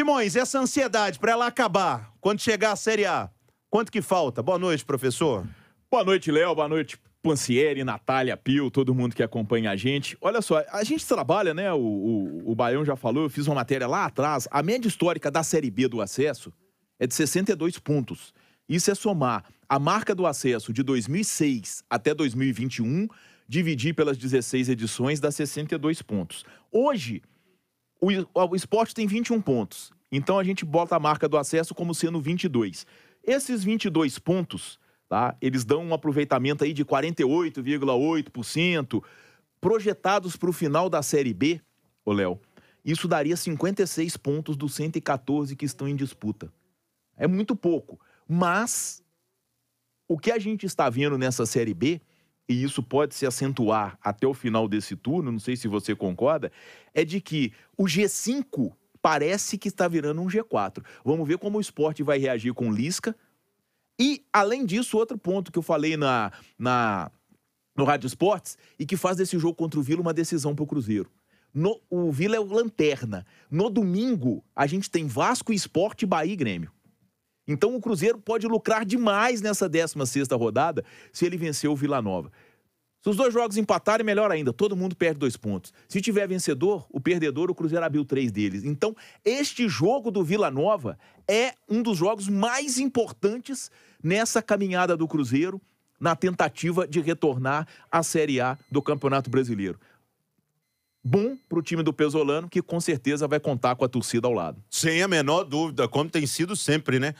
Simões, essa ansiedade para ela acabar, quando chegar a Série A, quanto que falta? Boa noite, professor. Boa noite, Léo. Boa noite, Pancieri, Natália, Pio, todo mundo que acompanha a gente. Olha só, a gente trabalha, né? O, o, o Baião já falou, eu fiz uma matéria lá atrás. A média histórica da Série B do acesso é de 62 pontos. Isso é somar a marca do acesso de 2006 até 2021, dividir pelas 16 edições, dá 62 pontos. Hoje, o, o esporte tem 21 pontos. Então a gente bota a marca do acesso como sendo 22. Esses 22 pontos, tá? Eles dão um aproveitamento aí de 48,8%, projetados para o final da Série B, ô Léo. Isso daria 56 pontos dos 114 que estão em disputa. É muito pouco, mas o que a gente está vendo nessa Série B e isso pode se acentuar até o final desse turno, não sei se você concorda, é de que o G5 parece que está virando um G4. Vamos ver como o esporte vai reagir com Lisca. E, além disso, outro ponto que eu falei na, na no Rádio Esportes e que faz desse jogo contra o Vila uma decisão para o Cruzeiro. No, o Vila é o lanterna. No domingo, a gente tem Vasco, Esporte, Bahia e Grêmio. Então o Cruzeiro pode lucrar demais nessa 16ª rodada se ele vencer o Vila Nova. Se os dois jogos empatarem, melhor ainda, todo mundo perde dois pontos. Se tiver vencedor, o perdedor, o Cruzeiro abriu três deles. Então, este jogo do Vila Nova é um dos jogos mais importantes nessa caminhada do Cruzeiro, na tentativa de retornar à Série A do Campeonato Brasileiro. Bom para o time do Pesolano, que com certeza vai contar com a torcida ao lado. Sem a menor dúvida, como tem sido sempre, né?